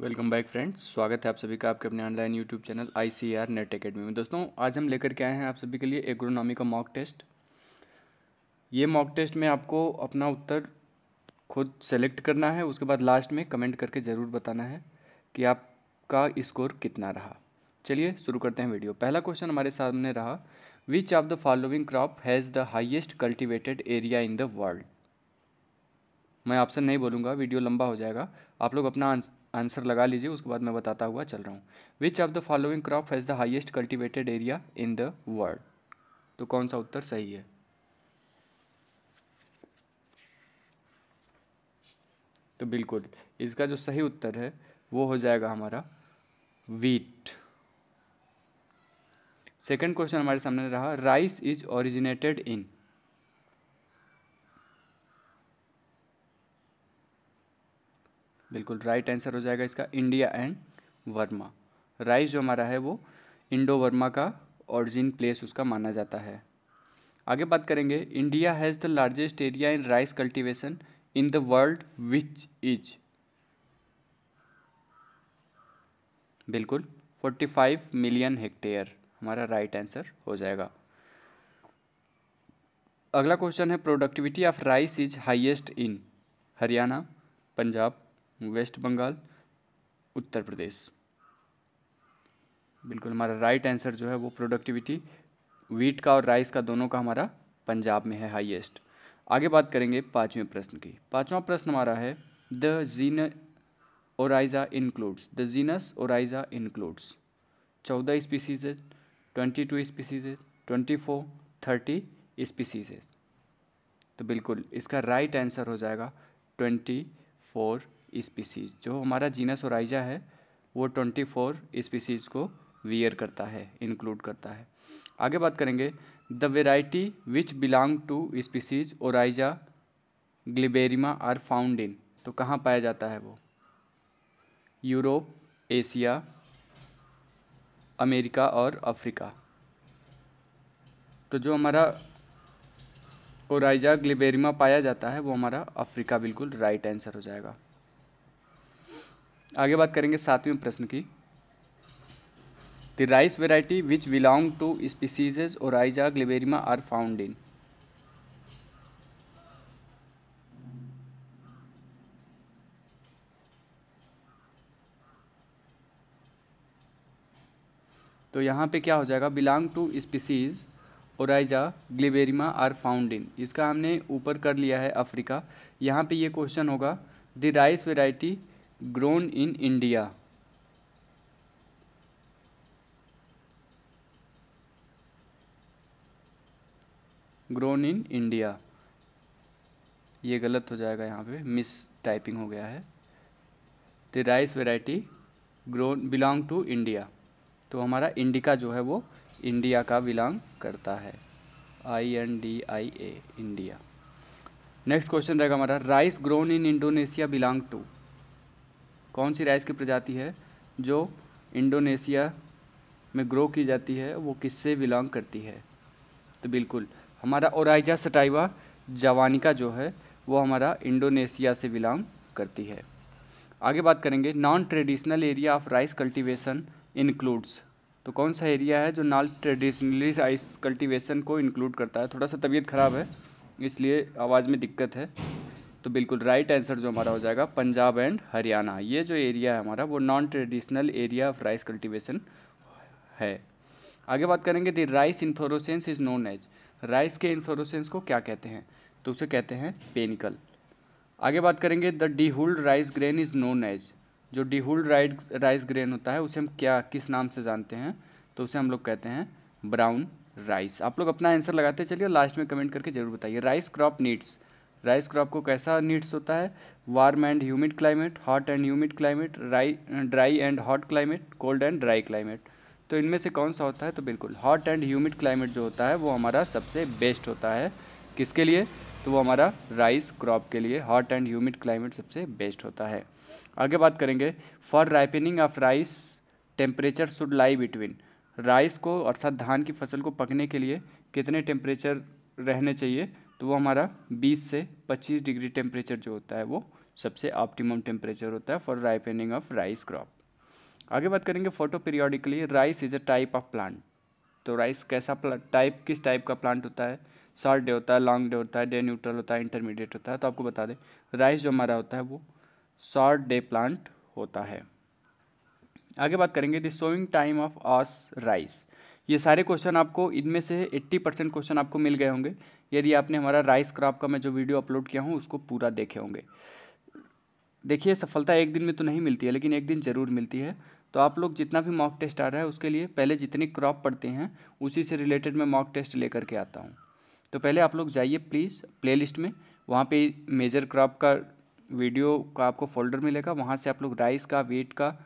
Welcome back friends स्वागत है आप सभी का आपके अपने online YouTube channel I C R net academy में दोस्तों आज हम लेकर के आए हैं आप सभी के लिए एग्रोनॉमी का मॉक टेस्ट ये मॉक टेस्ट में आपको अपना उत्तर खुद सेलेक्ट करना है उसके बाद लास्ट में कमेंट करके ज़रूर बताना है कि आपका स्कोर कितना रहा चलिए शुरू करते हैं वीडियो पहला क्वेश्चन हमारे सामने रहा which of the following crop has the highest cultivated area in the world मैं आपसे नहीं बोलूँगा वीडियो लंबा हो जाएगा आप लोग अपना आंसर लगा लीजिए उसके बाद मैं बताता हुआ चल रहा हूँ which of the following crop has the highest cultivated area in the world तो कौन सा उत्तर सही है तो बिल्कुल इसका जो सही उत्तर है वो हो जाएगा हमारा वीट सेकंड क्वेश्चन हमारे सामने रहा राइस इज ओरिजिनेटेड इन बिल्कुल राइट आंसर हो जाएगा इसका इंडिया एंड वर्मा राइस जो हमारा है वो इंडो वर्मा का ऑरिजिन प्लेस उसका माना जाता है आगे बात करेंगे India has the largest area in rice cultivation in the world which is बिल्कुल 45 मिलियन हेक्टेयर हमारा राइट आंसर हो जाएगा अगला क्वेश्चन है productivity of rice is highest in Haryana Punjab West Bengal Uttar Pradesh बिल्कुल हमारा राइट आंसर जो है वो प्रोडक्टिविटी वीट का और राइस का दोनों का हमारा पंजाब में है हाईएस्ट आगे बात करेंगे पाँचवें प्रश्न की पाँचवा प्रश्न हमारा है the gene Oryza includes the genus Oryza includes चौदह species twenty two species twenty four thirty species तो बिल्कुल इसका राइट आंसर हो जाएगा ट्वेंटी फोर स्पीसीज जो हमारा जीनस ओराइजा है वो ट्वेंटी फोर स्पीसीज को वियर करता है इंक्लूड करता है आगे बात करेंगे the variety which belong to species Oryza glaberrima are found in तो कहाँ पाया जाता है वो यूरोप एशिया अमेरिका और अफ्रीका तो जो हमारा ओराइजा ग्लिबेरिमा पाया जाता है वो हमारा अफ्रीका बिल्कुल राइट आंसर हो जाएगा आगे बात करेंगे सातवें प्रश्न की the rice variety which belong to species Oryza ग्लेबेरिमा are found in तो यहाँ पे क्या हो जाएगा बिलोंग टू स्पीसीज़ और आइजा ग्लेबेरिमा आर फाउंड इन इसका हमने ऊपर कर लिया है अफ्रीका यहाँ पे ये क्वेश्चन होगा the rice variety grown in India. grown in India. ये गलत हो जाएगा यहाँ पे मिस टाइपिंग हो गया है the rice variety grown belong to India तो हमारा इंडिका जो है वो इंडिया का बिलोंग करता है I N D I A India next question रहेगा हमारा rice grown in Indonesia belong to कौन सी राइस की प्रजाति है जो इंडोनेशिया में ग्रो की जाती है वो किससे बिलोंग करती है तो बिल्कुल हमारा ओराइजा सटाइवा जवानिका जो है वो हमारा इंडोनेशिया से बिलोंग करती है आगे बात करेंगे non traditional area of rice cultivation includes तो कौन सा एरिया है जो नॉन ट्रेडिशनली राइस कल्टीवेशन को इंक्लूड करता है थोड़ा सा तबीयत ख़राब है इसलिए आवाज़ में दिक्कत है तो बिल्कुल राइट आंसर जो हमारा हो जाएगा पंजाब एंड हरियाणा ये जो एरिया है हमारा वो non traditional area of rice cultivation है आगे बात करेंगे the rice inflorescence is known as rice के इन्फ्लोरोसेंस को क्या कहते हैं तो उसे कहते हैं पेनिकल आगे बात करेंगे the dehulled rice grain is known as जो डीहुल्ड राइट राइस ग्रेन होता है उसे हम क्या किस नाम से जानते हैं तो उसे हम लोग कहते हैं ब्राउन राइस आप लोग अपना आंसर लगाते चलिए लास्ट में कमेंट करके जरूर बताइए rice crop needs rice crop को कैसा नीड्स होता है warm and humid climate hot and humid climate dry and hot climate cold and dry climate तो इनमें से कौन सा होता है तो बिल्कुल हॉट एंड ह्यूमिड क्लाइमेट जो होता है वो हमारा सबसे बेस्ट होता है किसके लिए तो वो हमारा राइस क्रॉप के लिए हॉट एंड ह्यूमिड क्लाइमेट सबसे बेस्ट होता है आगे बात करेंगे for ripening of rice temperature should lie between rice को अर्थात धान की फसल को पकने के लिए कितने टेम्परेचर रहने चाहिए तो वो हमारा 20 से 25 डिग्री टेम्परेचर जो होता है वो सबसे ऑप्टिमम टेम्परेचर होता है for ripening of rice crop आगे बात करेंगे photoperiodically rice is a type of plant तो राइस कैसा टाइप किस टाइप का प्लांट होता है शॉर्ट डे होता है लॉन्ग डे होता है डे न्यूट्रल होता है इंटरमीडिएट होता है तो आपको बता दें राइस जो हमारा होता है वो शॉर्ट डे प्लांट होता है आगे बात करेंगे the sowing time of aus rice ये सारे क्वेश्चन आपको इनमें से 80 परसेंट क्वेश्चन आपको मिल गए होंगे यदि आपने हमारा राइस क्रॉप का मैं जो वीडियो अपलोड किया हूँ उसको पूरा देखे होंगे देखिए सफलता एक दिन में तो नहीं मिलती है लेकिन एक दिन ज़रूर मिलती है तो आप लोग जितना भी मॉक टेस्ट आ रहा है उसके लिए पहले जितनी क्रॉप पड़ते हैं उसी से रिलेटेड मैं मॉक टेस्ट लेकर के आता हूँ तो पहले आप लोग जाइए प्लीज़ प्लेलिस्ट में वहाँ पे मेजर क्रॉप का वीडियो का आपको फोल्डर मिलेगा वहाँ से आप लोग राइस का वेट का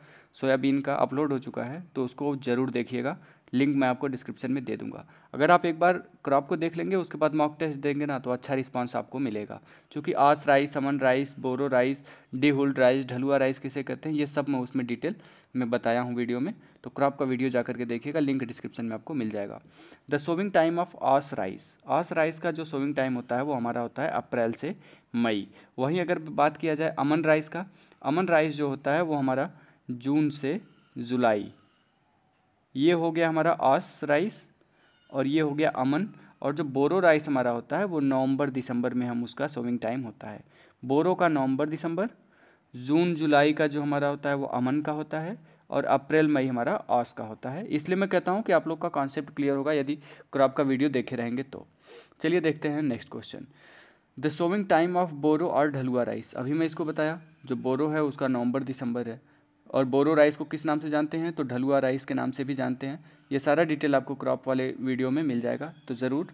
सोयाबीन का अपलोड हो चुका है तो उसको ज़रूर देखिएगा लिंक मैं आपको डिस्क्रिप्शन में दे दूंगा अगर आप एक बार क्रॉप को देख लेंगे उसके बाद मॉक टेस्ट देंगे ना तो अच्छा रिस्पांस आपको मिलेगा क्योंकि aus rice aman rice boro rice dehulled rice dhalua rice किसे कहते हैं ये सब मैं उसमें डिटेल में बताया हूँ वीडियो में तो क्रॉप का वीडियो जा करके देखिएगा लिंक डिस्क्रिप्शन में आपको मिल जाएगा the sowing time of aus rice aus rice का जो सोविंग टाइम होता है वो हमारा होता है अप्रैल से मई वहीं अगर बात किया जाए अमन राइस का अमन राइस जो होता है वो हमारा जून से जुलाई ये हो गया हमारा ऑस राइस और ये हो गया अमन और जो बोरो राइस हमारा होता है वो नवंबर दिसंबर में हम उसका सोविंग टाइम होता है बोरो का नवंबर दिसंबर जून जुलाई का जो हमारा होता है वो अमन का होता है और अप्रैल मई हमारा ऑस का होता है इसलिए मैं कहता हूँ कि आप लोग का कॉन्सेप्ट क्लियर होगा यदि क्रॉप का वीडियो देखे रहेंगे तो चलिए देखते हैं next question the sowing time of boro और ढलुआ राइस अभी मैं इसको बताया जो बोरो है उसका नवंबर दिसंबर है और बोरो राइस को किस नाम से जानते हैं तो ढलुआ राइस के नाम से भी जानते हैं ये सारा डिटेल आपको क्रॉप वाले वीडियो में मिल जाएगा तो ज़रूर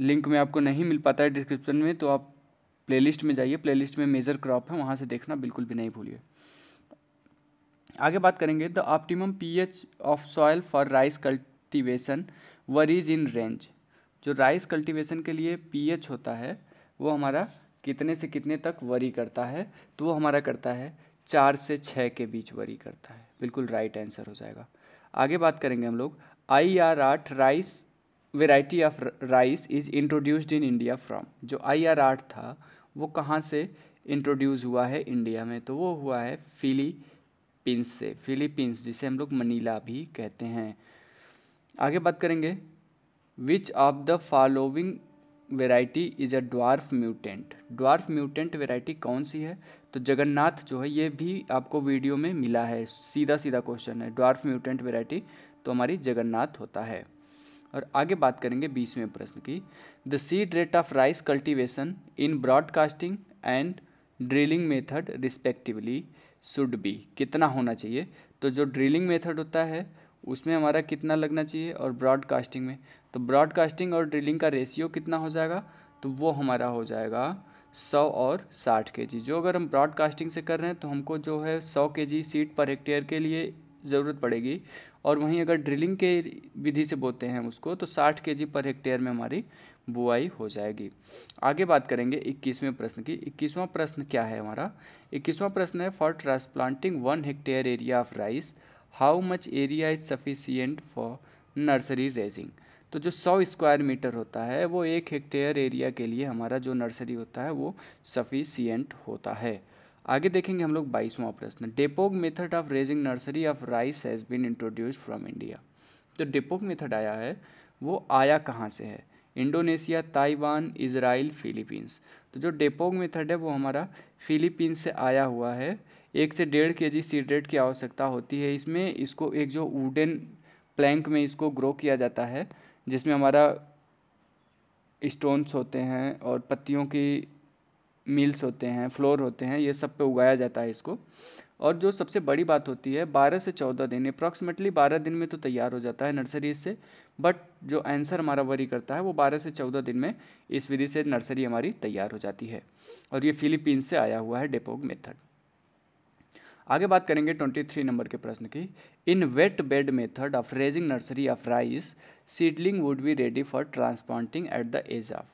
लिंक में आपको नहीं मिल पाता है डिस्क्रिप्शन में तो आप प्लेलिस्ट में जाइए प्लेलिस्ट में मेजर क्रॉप है वहाँ से देखना बिल्कुल भी नहीं भूलिए आगे बात करेंगे the optimum pH of soil for rice cultivation where is in range जो राइस कल्टीवेशन के लिए पीएच होता है वो हमारा कितने से कितने तक वरी करता है तो वो हमारा करता है चार से छः के बीच वरी करता है बिल्कुल राइट आंसर हो जाएगा आगे बात करेंगे हम लोग आई आर आठ rice variety of rice is introduced in India from जो आई आर आठ था वो कहाँ से इंट्रोड्यूस हुआ है इंडिया में तो वो हुआ है फिलीपींस से फिलीपींस जिसे हम लोग मनीला भी कहते हैं आगे बात करेंगे which of the following variety is a dwarf mutant dwarf mutant variety कौन सी है तो जगन्नाथ जो है ये भी आपको वीडियो में मिला है सीधा सीधा क्वेश्चन है ड्वार्फ म्यूटेंट वेराइटी तो हमारी जगन्नाथ होता है और आगे बात करेंगे बीसवें प्रश्न की the seed rate of rice cultivation in broadcasting and drilling method respectively should be कितना होना चाहिए तो जो ड्रिलिंग मेथड होता है उसमें हमारा कितना लगना चाहिए और ब्रॉडकास्टिंग में तो ब्रॉडकास्टिंग और ड्रिलिंग का रेशियो कितना हो जाएगा तो वो हमारा हो जाएगा सौ और साठ के जी जो अगर हम ब्रॉडकास्टिंग से कर रहे हैं तो हमको जो है सौ के जी सीट पर हेक्टेयर के लिए ज़रूरत पड़ेगी और वहीं अगर ड्रिलिंग के विधि से बोते हैं उसको तो साठ के जी पर हेक्टेयर में हमारी बुआई हो जाएगी आगे बात करेंगे इक्कीसवें प्रश्न की इक्कीसवां प्रश्न क्या है हमारा इक्कीसवां प्रश्न है for transplanting one hectare area of rice how much area is sufficient for nursery raising तो जो सौ स्क्वायर मीटर होता है वो एक हेक्टेयर एरिया के लिए हमारा जो नर्सरी होता है वो सफिशियंट होता है आगे देखेंगे हम लोग बाईसवां प्रश्न dapog method of raising nursery of rice has been introduced from India तो डेपोग मेथड आया है वो आया कहाँ से है इंडोनेशिया ताइवान इसराइल फिलीपींस तो जो डेपोग मेथड है वो हमारा फिलीपींस से आया हुआ है एक से डेढ़ के जी सीडरेट की आवश्यकता होती है इसमें इसको एक जो वुडन प्लैंक में इसको ग्रो किया जाता है जिसमें हमारा स्टोन्स होते हैं और पत्तियों की मिल्स होते हैं फ्लोर होते हैं ये सब पे उगाया जाता है इसको और जो सबसे बड़ी बात होती है 12 से 14 दिन अप्रॉक्सीमेटली 12 दिन में तो तैयार हो जाता है नर्सरी से बट जो आंसर हमारा वरी करता है वो 12 से 14 दिन में इस विधि से नर्सरी हमारी तैयार हो जाती है और ये फिलीपींस से आया हुआ है डेपोग मेथड आगे बात करेंगे ट्वेंटी थ्री नंबर के प्रश्न की in wet bed method of raising nursery of rice seedling would be ready for transplanting at the age of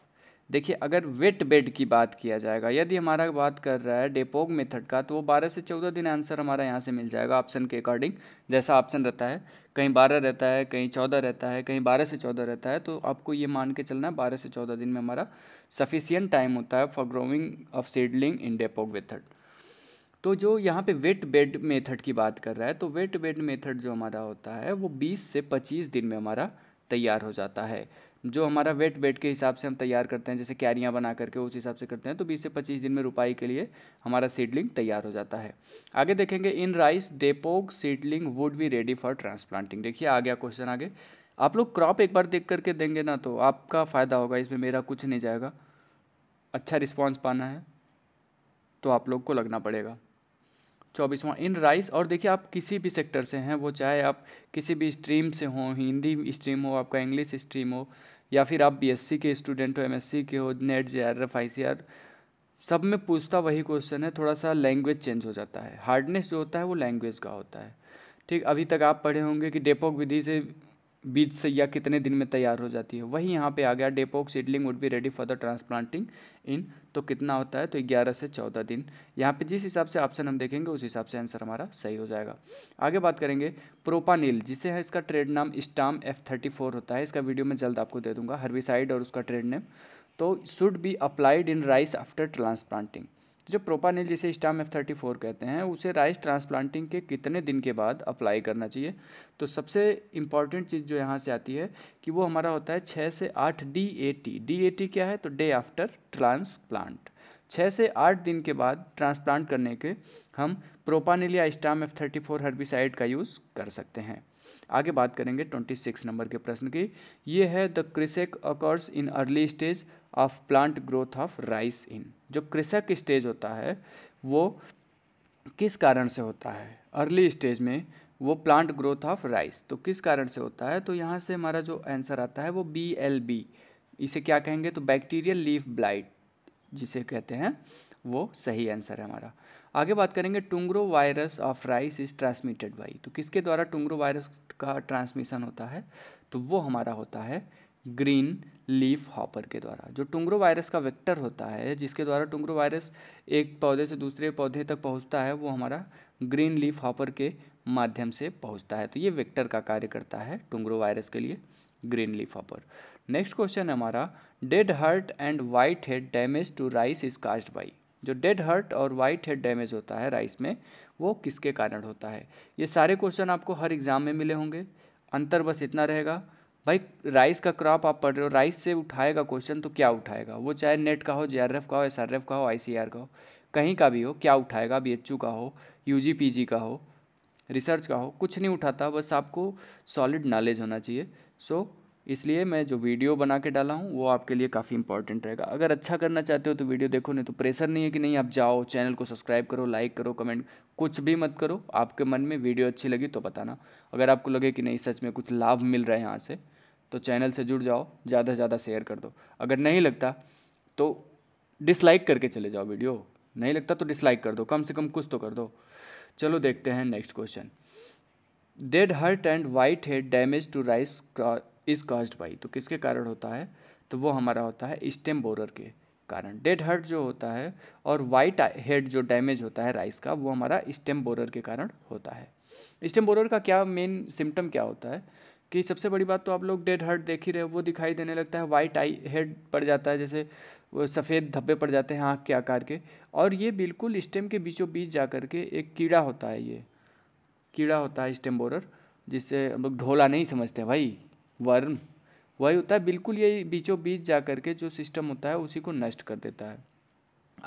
देखिए अगर वेट बेड की बात किया जाएगा यदि हमारा बात कर रहा है डेपोग मेथड का तो वो बारह से चौदह दिन आंसर हमारा यहाँ से मिल जाएगा ऑप्शन के अकॉर्डिंग जैसा ऑप्शन रहता है कहीं बारह रहता है कहीं चौदह रहता है कहीं बारह से चौदह रहता है तो आपको ये मान के चलना है बारह से चौदह दिन में हमारा सफिशियंट टाइम होता है for growing of seedling in dapog method तो जो यहाँ पे वेट बेड मेथड की बात कर रहा है तो वेट बेड मेथड जो हमारा होता है वो 20 से 25 दिन में हमारा तैयार हो जाता है जो हमारा वेट बेड के हिसाब से हम तैयार करते हैं जैसे क्यारियाँ बना करके उस हिसाब से करते हैं तो 20 से 25 दिन में रुपाई के लिए हमारा सीडलिंग तैयार हो जाता है आगे देखेंगे in rice dapog seedling would be ready for transplanting देखिए आ गया क्वेश्चन आगे आप लोग क्रॉप एक बार देख करके देंगे ना तो आपका फ़ायदा होगा इसमें मेरा कुछ नहीं जाएगा अच्छा रिस्पॉन्स पाना है तो आप लोग को लगना पड़ेगा चौबीसवां इन राइस और देखिए आप किसी भी सेक्टर से हैं वो चाहे आप किसी भी स्ट्रीम से हों हिंदी स्ट्रीम हो आपका इंग्लिश स्ट्रीम हो या फिर आप बीएससी के स्टूडेंट हो एमएससी के हो NET J R F I C R सब में पूछता वही क्वेश्चन है थोड़ा सा लैंग्वेज चेंज हो जाता है हार्डनेस जो होता है वो लैंग्वेज का होता है ठीक अभी तक आप पढ़े होंगे कि डेपोक विधि से बीज से या कितने दिन में तैयार हो जाती है वही यहाँ पे आ गया dapog seedling would be ready for the transplanting in तो कितना होता है तो 11 से 14 दिन यहाँ पे जिस हिसाब से ऑप्शन हम देखेंगे उस हिसाब से आंसर हमारा सही हो जाएगा आगे बात करेंगे प्रोपानील जिसे है इसका ट्रेड नाम स्टाम एफ थर्टी फोर होता है इसका वीडियो मैं जल्द आपको दे दूंगा हर्बिसाइड और उसका ट्रेड नेम तो should be applied in rice after transplanting तो जो प्रोपानिल जिसे स्टाम एफ थर्टी फोर कहते हैं उसे राइस ट्रांसप्लांटिंग के कितने दिन के बाद अप्लाई करना चाहिए तो सबसे इम्पॉर्टेंट चीज़ जो यहाँ से आती है कि वो हमारा होता है छः से आठ D A T D A T क्या है तो डे आफ्टर ट्रांसप्लांट छः से आठ दिन के बाद ट्रांसप्लांट करने के हम प्रोपानिल या Stam F thirty four herbicide का यूज़ कर सकते हैं आगे बात करेंगे ट्वेंटी सिक्स नंबर के प्रश्न की ये है the kresek occurs in early stage of plant growth of rice in जो कृषक स्टेज होता है वो किस कारण से होता है अर्ली स्टेज में वो प्लांट ग्रोथ ऑफ राइस तो किस कारण से होता है तो यहाँ से हमारा जो आंसर आता है वो बी एल बी इसे क्या कहेंगे तो बैक्टीरियल लीफ ब्लाइट जिसे कहते हैं वो सही आंसर है हमारा आगे बात करेंगे tungro virus of rice is transmitted by तो किसके द्वारा टुंग्रो वायरस का ट्रांसमिशन होता है तो वो हमारा होता है ग्रीन लीफ हॉपर के द्वारा जो टुंगरो वायरस का वेक्टर होता है जिसके द्वारा टुंगरो वायरस एक पौधे से दूसरे पौधे तक पहुंचता है वो हमारा ग्रीन लीफ हॉपर के माध्यम से पहुंचता है तो ये वेक्टर का कार्य करता है टुंगरो वायरस के लिए green leaf hopper next question है हमारा dead heart and white head damage to rice is caused by जो डेड हर्ट और वाइट हेड डैमेज होता है राइस में वो किसके कारण होता है ये सारे क्वेश्चन आपको हर एग्ज़ाम में मिले होंगे अंतर बस इतना रहेगा भाई राइस का क्रॉप आप पढ़ रहे हो राइस से उठाएगा क्वेश्चन तो क्या उठाएगा वो चाहे नेट का हो जे का हो एस का हो आई का हो कहीं का भी हो क्या उठाएगा बी का हो यू जी का हो रिसर्च का हो कुछ नहीं उठाता बस आपको सॉलिड नॉलेज होना चाहिए सो so, इसलिए मैं जो वीडियो बना के डाला हूँ वो आपके लिए काफ़ी इंपॉर्टेंट रहेगा अगर अच्छा करना चाहते हो तो वीडियो देखो नहीं तो प्रेशर नहीं है कि नहीं आप जाओ चैनल को सब्सक्राइब करो लाइक करो कमेंट कुछ भी मत करो आपके मन में वीडियो अच्छी लगी तो बताना अगर आपको लगे कि नहीं सच में कुछ लाभ मिल रहा है यहाँ से तो चैनल से जुड़ जाओ ज़्यादा से ज़्यादा शेयर कर दो अगर नहीं लगता तो डिसलाइक करके चले जाओ वीडियो नहीं लगता तो डिसलाइक कर दो कम से कम कुछ तो कर दो चलो देखते हैं next question dead heart and white head damage to rice is caused by तो किसके कारण होता है तो वो हमारा होता है स्टेम बोरर के कारण डेड हर्ट जो होता है और वाइट हेड जो डैमेज होता है राइस का वो हमारा स्टेम बोरर के कारण होता है स्टेम बोरर का क्या मेन सिम्टम क्या होता है कि सबसे बड़ी बात तो आप लोग डेड हर्ट देख ही रहे हो वो दिखाई देने लगता है वाइट आई हेड पड़ जाता है जैसे वो सफ़ेद धब्बे पड़ जाते हैं आँख के आकार के और ये बिल्कुल स्टेम के बीचों बीच जा कर के एक कीड़ा होता है ये कीड़ा होता है स्टेम बोरर जिससे हम लोग ढोला नहीं समझते भाई वर्म वही होता है बिल्कुल ये बीचों बीच जा कर के जो सिस्टम होता है उसी को नष्ट कर देता है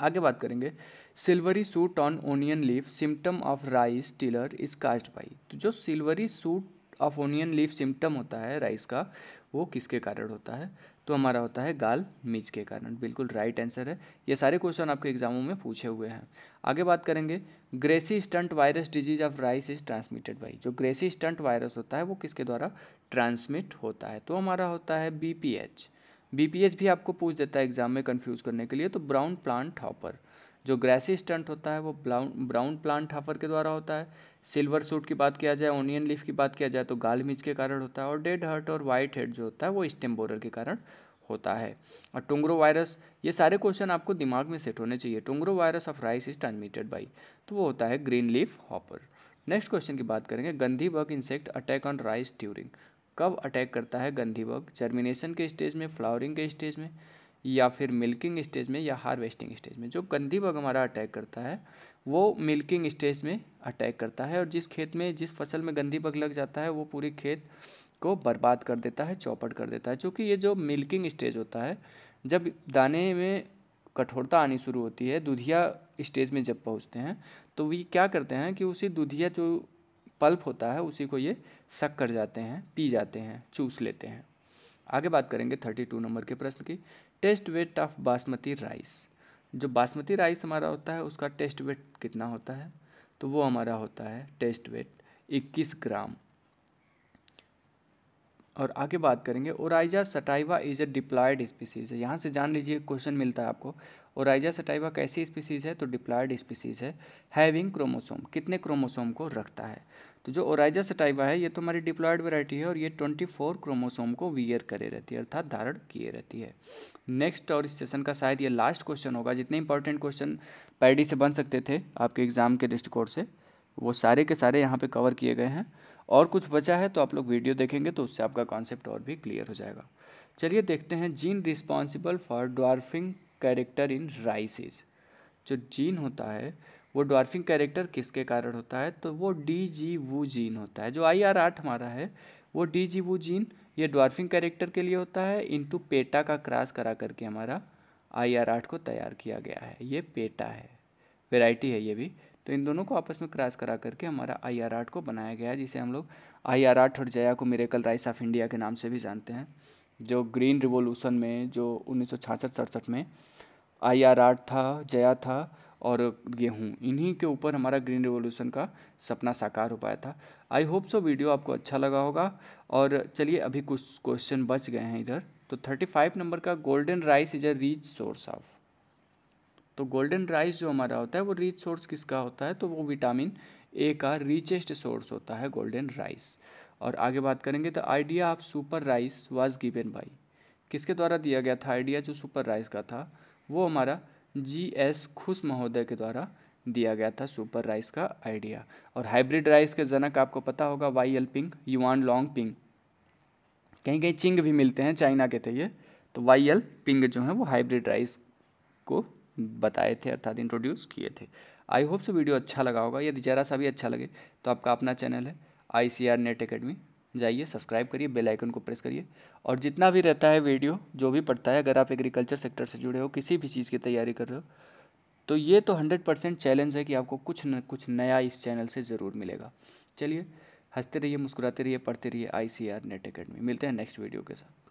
आगे बात करेंगे silvery shoot on onion leaf symptom of rice tiller is caused by तो जो silvery shoot of onion leaf symptom होता है राइस का वो किसके कारण होता है तो हमारा होता है गाल मिर्च के कारण बिल्कुल राइट आंसर है ये सारे क्वेश्चन आपके एग्जामों में पूछे हुए हैं आगे बात करेंगे grassy stunt virus disease of rice is transmitted by जो ग्रेसी स्टंट वायरस होता है वो किसके द्वारा ट्रांसमिट होता है तो हमारा होता है B P H B P H भी आपको पूछ देता है एग्जाम में कन्फ्यूज़ करने के लिए तो ब्राउन प्लांट हॉपर जो ग्रेसी स्टंट होता है वो ब्राउन ब्राउन प्लांट हाफर के द्वारा होता है सिल्वर सूट की बात किया जाए ऑनियन लीफ की बात किया जाए तो गाल मिर्च के कारण होता है और डेड हर्ट और वाइट हेड जो होता है वो स्टेम बोरर के कारण होता है और टोंग्रो वायरस ये सारे क्वेश्चन आपको दिमाग में सेट होने चाहिए tungro virus of rice is transmitted by तो वो होता है green leaf hopper next question की बात करेंगे gundhi bug insect attack on rice during कब अटैक करता है गंधी बग जर्मिनेशन के स्टेज में फ्लावरिंग के स्टेज में या फिर मिल्किंग स्टेज में या हार्वेस्टिंग स्टेज में जो गंदी बग हमारा अटैक करता है वो मिल्किंग स्टेज में अटैक करता है और जिस खेत में जिस फसल में गंदी बग लग जाता है वो पूरे खेत को बर्बाद कर देता है चौपट कर देता है क्योंकि ये जो मिल्किंग स्टेज होता है जब दाने में कठोरता आनी शुरू होती है दुधिया स्टेज में जब पहुँचते हैं तो वे क्या करते हैं कि उसी दुधिया जो पल्प होता है उसी को ये सक कर जाते हैं पी जाते हैं चूस लेते हैं आगे बात करेंगे थर्टी टू नंबर के प्रश्न की test weight of basmati rice जो बासमती राइस हमारा होता है उसका टेस्ट वेट कितना होता है तो वो हमारा होता है टेस्ट वेट इक्कीस ग्राम और आगे बात करेंगे Oryza sativa is a diploid species है यहाँ से जान लीजिए क्वेश्चन मिलता है आपको ओराइजा सटाइवा कैसी स्पीसीज़ है तो डिप्लॉयड स्पीसीज़ है हैविंग क्रोमोसोम कितने क्रोमोसोम को रखता है तो जो ओराइजा सटाइवा है ये तो हमारी डिप्लॉयड वेराइटी है और ये ट्वेंटी फोर क्रोमोसोम को वियर करे रहती है अर्थात धारण किए रहती है नेक्स्ट और इस सेशन का शायद ये लास्ट क्वेश्चन होगा जितने इंपॉर्टेंट क्वेश्चन पैडी से बन सकते थे आपके एग्ज़ाम के दृष्टिकोण से वो सारे के सारे यहाँ पे कवर किए गए हैं और कुछ बचा है तो आप लोग वीडियो देखेंगे तो उससे आपका कॉन्सेप्ट और भी क्लियर हो जाएगा चलिए देखते हैं gene responsible for dwarfing character in rices जो जीन होता है वो डॉर्फिंग कैरेक्टर किसके कारण होता है तो वो डी जी वू जीन होता है जो आई आर आठ हमारा है वो डी जी वू जीन ये डॉर्फिंग कैरेक्टर के लिए होता है इंटू पेटा का क्रॉस करा करके हमारा आई आर आठ को तैयार किया गया है ये पेटा है वेराइटी है ये भी तो इन दोनों को आपस में क्रॉस करा करके हमारा आई आर आर्ट को बनाया गया जिसे हम लोग आई आर आर्ट और जया को मेरेकल राइस ऑफ इंडिया के नाम से भी जानते हैं जो ग्रीन रिवोल्यूशन में जो उन्नीस सौ सड़सठ में आई आर आर्ट था जया था और गेहूँ इन्हीं के ऊपर हमारा ग्रीन रिवोल्यूशन का सपना साकार हो पाया था आई होप सो वीडियो आपको अच्छा लगा होगा और चलिए अभी कुछ क्वेश्चन बच गए हैं इधर तो थर्टी फाइव नंबर का golden rice is a rich source of तो गोल्डन राइस जो हमारा होता है वो रिच सोर्स किसका होता है तो वो विटामिन ए का रिचेस्ट सोर्स होता है गोल्डन राइस और आगे बात करेंगे तो idea of super rice was given by किसके द्वारा दिया गया था आइडिया जो सुपर राइस का था वो हमारा जी एस खुश महोदय के द्वारा दिया गया था सुपर राइस का आइडिया और हाइब्रिड राइस के जनक आपको पता होगा Y L Ping Yuan Longping कहीं कहीं चिंग भी मिलते हैं चाइना के थे ये तो वाई एल पिंग जो है वो हाइब्रिड राइस को बताए थे अर्थात इंट्रोड्यूस किए थे आई होप से वीडियो अच्छा लगा होगा यदि जरा सा भी अच्छा लगे तो आपका अपना चैनल है I C R net academy जाइए सब्सक्राइब करिए बेल आइकन को प्रेस करिए और जितना भी रहता है वीडियो जो भी पड़ता है अगर आप एग्रीकल्चर सेक्टर से जुड़े हो किसी भी चीज़ की तैयारी कर रहे हो तो ये तो हंड्रेड परसेंट चैलेंज है कि आपको कुछ न कुछ नया इस चैनल से ज़रूर मिलेगा चलिए हंसते रहिए मुस्कुराते रहिए पढ़ते रहिए I C R net academy मिलते हैं नेक्स्ट वीडियो के साथ